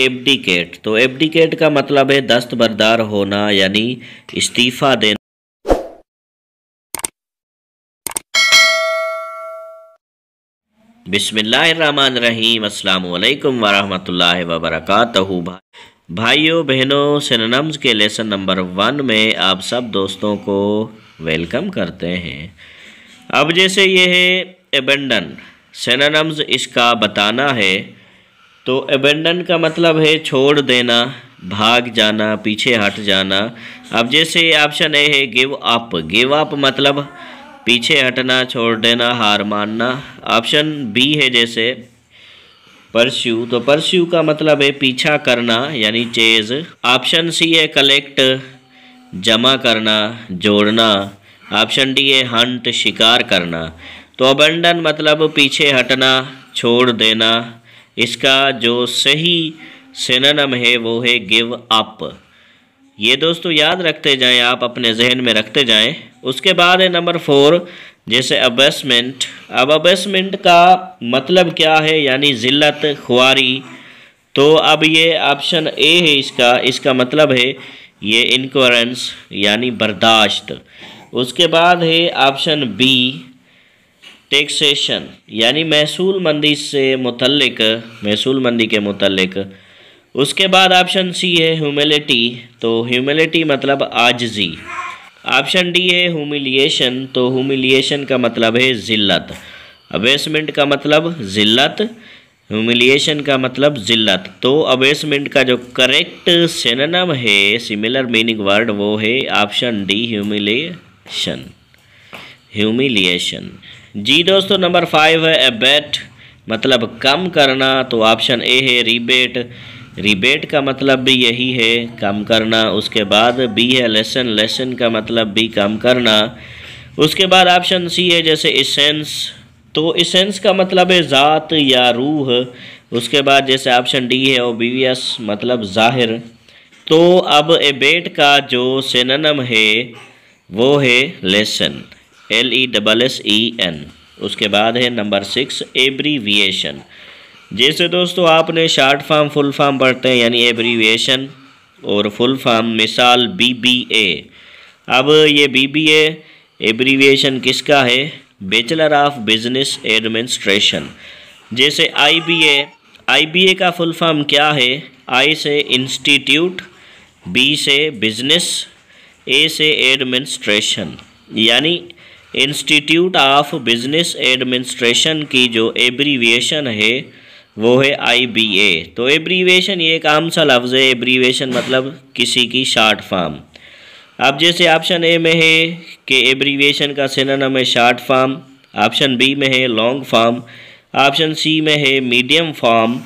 abdicate तो abdicate का मतलब है दस्तबरदार होना यानी इस्तीफा देना बिसमीम अल्लाम वरहमल वबरक भाइयों बहनों सिनम्स के लेसन नंबर वन में आप सब दोस्तों को वेलकम करते हैं अब जैसे ये है एबंडन सिनम्स इसका बताना है तो एबेंडन का मतलब है छोड़ देना भाग जाना पीछे हट जाना अब जैसे ऑप्शन ए है गिव अप गिव अप मतलब पीछे हटना छोड़ देना हार मानना ऑप्शन बी है जैसे परस्यू तो परस्यू का मतलब है पीछा करना यानी चेज ऑप्शन सी है कलेक्ट जमा करना जोड़ना ऑप्शन डी है हंट शिकार करना तो अबंडन मतलब पीछे हटना छोड़ देना इसका जो सही सिनम है वो है गिव अप ये दोस्तों याद रखते जाएं आप अपने जहन में रखते जाएं उसके बाद है नंबर फोर जैसे अबेसमेंट अब अबेसमेंट का मतलब क्या है यानी ज़िल्लत खुआरी तो अब ये ऑप्शन ए है इसका इसका मतलब है ये इनकोरेंस यानी बर्दाश्त उसके बाद है ऑप्शन बी टैक्सेशन यानी महसूल मंदी से मुतलक महसूल मंदी के मुतलक उसके बाद ऑप्शन सी है ह्यूमिलिटी तो ह्यूमिलिटी मतलब आजजी ऑप्शन डी है ह्यूमिलिएशन तो ह्यूमिलिएशन का मतलब है ज़िल्लत अबेसमेंट का मतलब ज़िल्लत ह्यूमिलिएशन का मतलब ज़िल्लत तो अबेसमेंट का जो करेक्ट सेनम है सिमिलर मीनिंग वर्ड वो है ऑप्शन डी ह्यूमिलिएशन ह्यूमिलिएशन जी दोस्तों नंबर फाइव है एबेट मतलब कम करना तो ऑप्शन ए है रिबेट रिबेट का मतलब भी यही है कम करना उसके बाद बी है लेसन लेसन का मतलब भी कम करना उसके बाद ऑप्शन सी है जैसे इसेंस तो इसेंस का मतलब है ज़ात या रूह उसके बाद जैसे ऑप्शन डी है ओबीवियस मतलब जाहिर तो अब एबेट का जो सेननम है वो है lesson L E double S E N उसके बाद है नंबर सिक्स एब्रीविएशन जैसे दोस्तों आपने शार्ट फॉर्म फुल फॉर्म पढ़ते हैं यानी एब्रीविएशन और फुल फॉर्म मिसाल बी बी ए अब ये बी बी ए एब्रीविएशन किसका है बेचलर ऑफ बिजनेस एडमिनिस्ट्रेशन जैसे आई बी ए आई बी ए का फुल फॉर्म क्या है आई से इंस्टीट्यूट बी से बिजनेस ए से एडमिनिस्ट्रेशन यानी इंस्टीट्यूट ऑफ बिजनेस एडमिनिस्ट्रेशन की जो एब्रीविएशन है वो है आई बी ए तो एब्रीविएशन ये एक आम सा लफ्ज़ है एब्रीविएशन मतलब किसी की शार्ट फॉर्म अब जैसे ऑप्शन ए में है कि एब्रीविएशन का नाम है शार्ट फॉर्म ऑप्शन बी में है लॉन्ग फॉर्म ऑप्शन सी में है मीडियम फॉर्म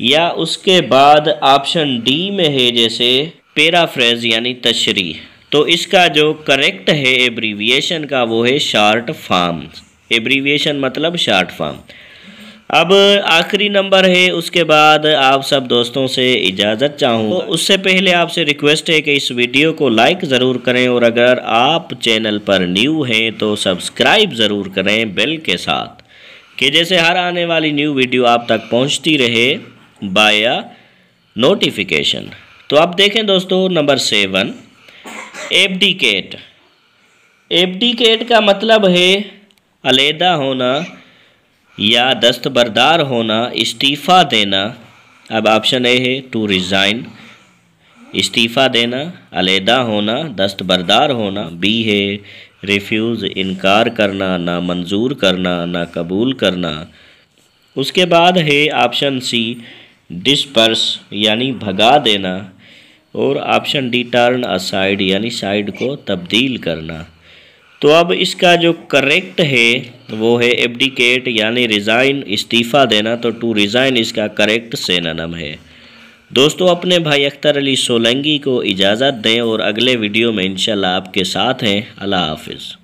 या उसके बाद ऑप्शन डी में है जैसे पेराफ्रेज यानी तशरी तो इसका जो करेक्ट है एब्रीविएशन का वो है शार्ट फॉर्म एब्रीविएशन मतलब शार्ट फॉर्म अब आखिरी नंबर है उसके बाद आप सब दोस्तों से इजाज़त चाहूँ तो उससे पहले आपसे रिक्वेस्ट है कि इस वीडियो को लाइक ज़रूर करें और अगर आप चैनल पर न्यू हैं तो सब्सक्राइब ज़रूर करें बेल के साथ कि जैसे हर आने वाली न्यू वीडियो आप तक पहुँचती रहे बाया नोटिफिकेशन तो आप देखें दोस्तों नंबर सेवन एबडिकेट एबडिकेट का मतलब है अलहदा होना या दस्तबरदार होना इस्तीफ़ा देना अब ऑप्शन ए है टू रिज़ाइन इस्तीफ़ा देना अलहदा होना दस्तबरदार होना बी है रिफ्यूज़ इनकार करना ना मंजूर करना ना कबूल करना उसके बाद है ऑप्शन सी डिस्पर्स यानी भगा देना और option D turn aside यानी साइड को तब्दील करना तो अब इसका जो करेक्ट है वो है एबडिकेट यानी रिज़ाइन इस्तीफ़ा देना तो टू रिज़ाइन इसका करेक्ट सेनानम है दोस्तों अपने भाई अख्तर अली सोलंगी को इजाज़त दें और अगले वीडियो में इंशाल्लाह आपके साथ हैं अल्लाह हाफिज़